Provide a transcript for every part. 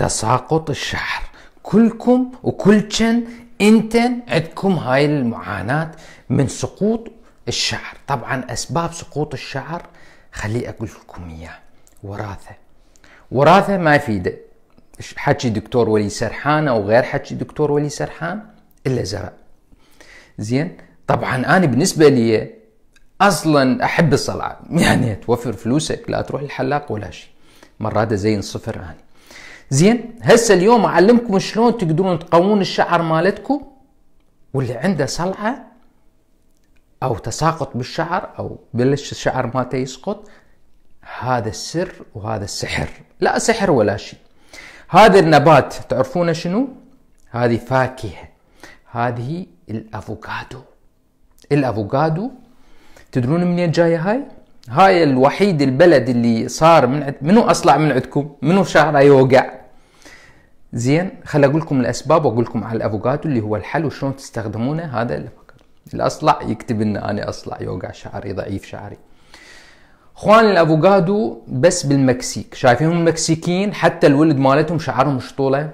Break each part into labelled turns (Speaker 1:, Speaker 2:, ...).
Speaker 1: تساقط الشعر كلكم وكلشن انتن عندكم هاي المعاناة من سقوط الشعر طبعا اسباب سقوط الشعر خلي اقول لكم اياه وراثة وراثة ما يفيده حكي دكتور ولي سرحان او غير حكي دكتور ولي سرحان الا زرع زين طبعا انا بالنسبه لي اصلا احب الصلاه يعني توفر فلوسك لا تروح الحلاق ولا شيء مرات زين صفر اني زين هسه اليوم اعلمكم شلون تقدرون تقوون الشعر مالتكم واللي عنده صلعه او تساقط بالشعر او بلش الشعر مالته يسقط هذا السر وهذا السحر لا سحر ولا شيء هذا النبات تعرفونه شنو هذه فاكهه هذه الافوكادو الافوكادو تدرون منين جايه هاي هاي الوحيد البلد اللي صار من عد... منو اصلع من عندكم منو شعره يوقع زين خل اقول لكم الاسباب واقول لكم على الافوكادو اللي هو الحل وشلون تستخدمونه هذا اللي فكر الاصلع يكتب ان انا اصلع يوقع شعري ضعيف شعري اخوان الافوكادو بس بالمكسيك شايفينهم المكسيكيين حتى الولد مالتهم شعرهم شطوله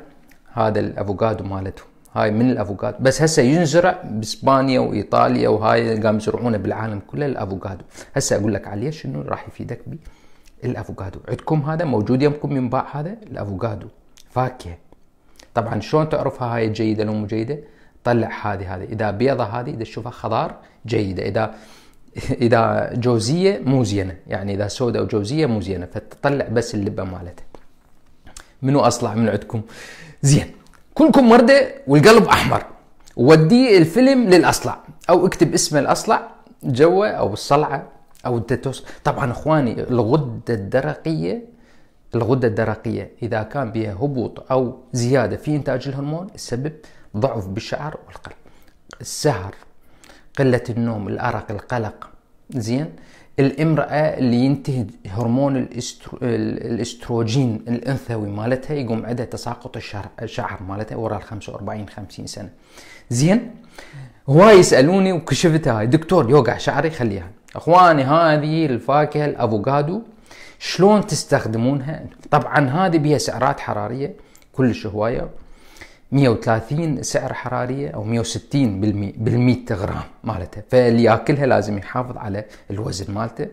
Speaker 1: هذا الافوكادو مالتهم هاي من الافوكادو بس هسه ينزرع باسبانيا وايطاليا وهاي قام يزرعونه بالعالم كله الافوكادو هسه اقول لك عليه شنو راح يفيدك بالافوكادو الافوكادو عندكم هذا موجود يمكم ينباع هذا الافوكادو فاكهه طبعا شلون تعرفها هاي جيده لو مو جيده طلع هذه هذه اذا بيضه هذه اذا تشوفها خضار جيده اذا اذا جوزيه مو زينه يعني اذا سوداء وجوزيه مو زينه فتطلع بس اللبه مالتها منو اصلع من عندكم زين كلكم مرده والقلب احمر ودي الفيلم للاصلع او اكتب اسم الاصلع جوا او الصلعه او الدتوس طبعا اخواني الغده الدرقيه الغدة الدرقية إذا كان بها هبوط أو زيادة في إنتاج الهرمون السبب ضعف بالشعر والقلب السهر قلة النوم الأرق القلق زين الامرأة اللي ينتهي هرمون الاسترو... الاستروجين الانثوي مالتها يقوم عندها تساقط الشعر, الشعر مالتها وراء ال 45 50 سنة زين هواي يسألوني وكشفتها هاي دكتور يوقع شعري خليها اخواني هذه الفاكهة الافوكادو شلون تستخدمونها طبعا هذه بها سعرات حراريه كلش هوايه 130 سعر حراريه او 160 بال 100 غرام مالتها فاللي ياكلها لازم يحافظ على الوزن مالته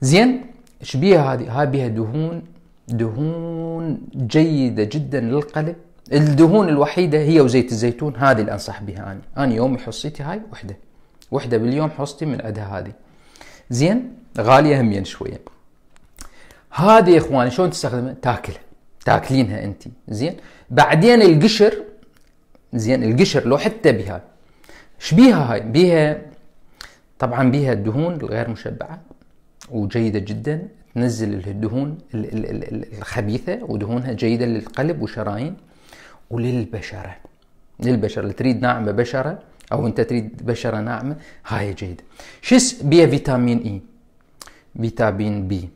Speaker 1: زين ايش بيها هذه؟ هاي بيها دهون دهون جيده جدا للقلب الدهون الوحيده هي وزيت الزيتون هذه اللي انصح بها انا انا يومي حصتي هاي وحده وحده باليوم حصتي من عندها هذه زين غاليه همين شويه هذه يا اخواني شلون تستخدمها؟ تاكلها تاكلينها انت زين بعدين القشر زين القشر لو حتى بها ايش بيها هاي؟ بيها طبعا بيها الدهون الغير مشبعه وجيده جدا تنزل الدهون الخبيثه ودهونها جيده للقلب وشرايين وللبشره للبشره اللي تريد ناعمه بشره او انت تريد بشره ناعمه هاي جيده شس بيها فيتامين اي فيتامين بي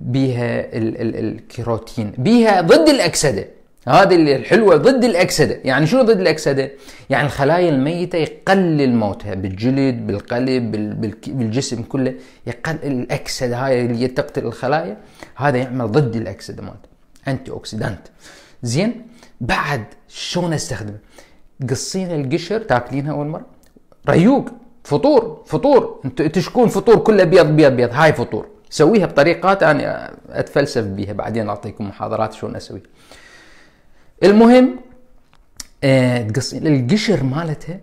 Speaker 1: بيها ال- ال- الكيروتين بيها ضد الاكسده هذه الحلوه ضد الاكسده يعني شو ضد الاكسده يعني الخلايا الميته يقلل موتها بالجلد بالقلب بال- بالجسم كله يقلل الاكسده هاي اللي تقتل الخلايا هذا يعمل ضد الاكسده مالته انتي اوكسيدانت زين بعد شلون استخدمه قصينا القشر تاكلينها اول مره ريوق فطور فطور تشكون فطور كله ابيض ابيض ابيض هاي فطور سويها بطريقات انا اتفلسف بيها بعدين اعطيكم محاضرات شلون اسوي المهم آه، تقصين القشر مالتها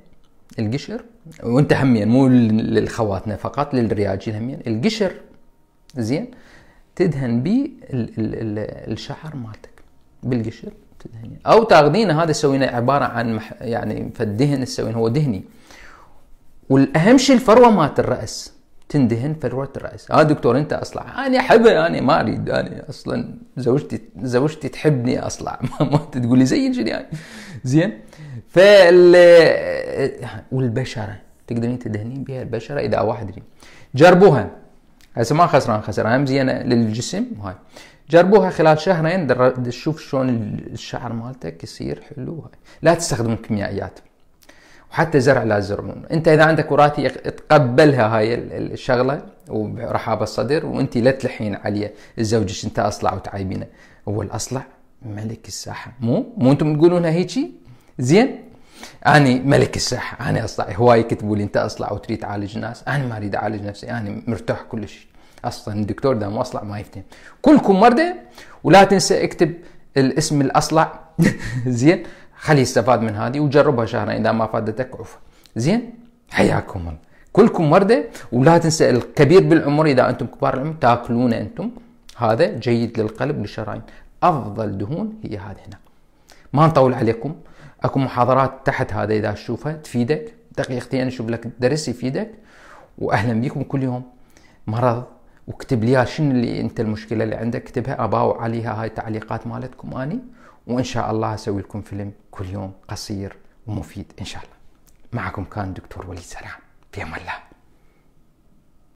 Speaker 1: القشر وانت همين مو للخواتنا فقط للرياجيل همين القشر زين تدهن بيه الشعر مالتك بالقشر تدهنين او تاخذينه هذا تسوينه عباره عن مح يعني فالدهن تسوينه هو دهني والاهم شيء الفروه مالت الراس تندهن فروه الراس اه دكتور انت اصلع انا احبها انا ما اريد انا اصلا زوجتي زوجتي تحبني اصلع ما انت تقول لي زين يعني زين فال والبشره تقدرين تدهنين بها البشره اذا واحد يريد جربوها هسه ما خسران خسران هم زينه للجسم هاي جربوها خلال شهرين تشوف شلون الشعر مالتك يصير حلو هاي لا تستخدمون كيميائيات وحتى زرع لا تزرعون انت اذا عندك وراثي تقبلها هاي الشغله ورحاب الصدر وانت لا تلحين عليه زوجك انت اصلع وتعيبينه هو الاصلع ملك الساحه مو مو انتم تقولونها هيجي زين اني ملك الساحه انا اصلع هواي كتبوا لي انت اصلع وتريد تعالج الناس انا ما اريد اعالج نفسي انا مرتاح كلش اصلا الدكتور ده اصلع ما يفتن كلكم مرضى ولا تنسى اكتب الاسم الاصلع زين خلي يستفاد من هذه وجربها شهرين اذا ما فادتك عفو زين حياكم الله كلكم ورده ولا تنسى الكبير بالعمر اذا انتم كبار العمر تاكلونه انتم هذا جيد للقلب والشرايين افضل دهون هي هذه هنا ما نطول عليكم اكو محاضرات تحت هذا اذا تشوفها تفيدك دقيقتين اشوف لك درس يفيدك واهلا بكم كل يوم مرض واكتب لي شنو اللي انت المشكله اللي عندك اكتبها اباو عليها هاي التعليقات مالتكم اني وان شاء الله اسوي لكم فيلم كل يوم قصير ومفيد ان شاء الله معكم كان دكتور وليد سلام في امان الله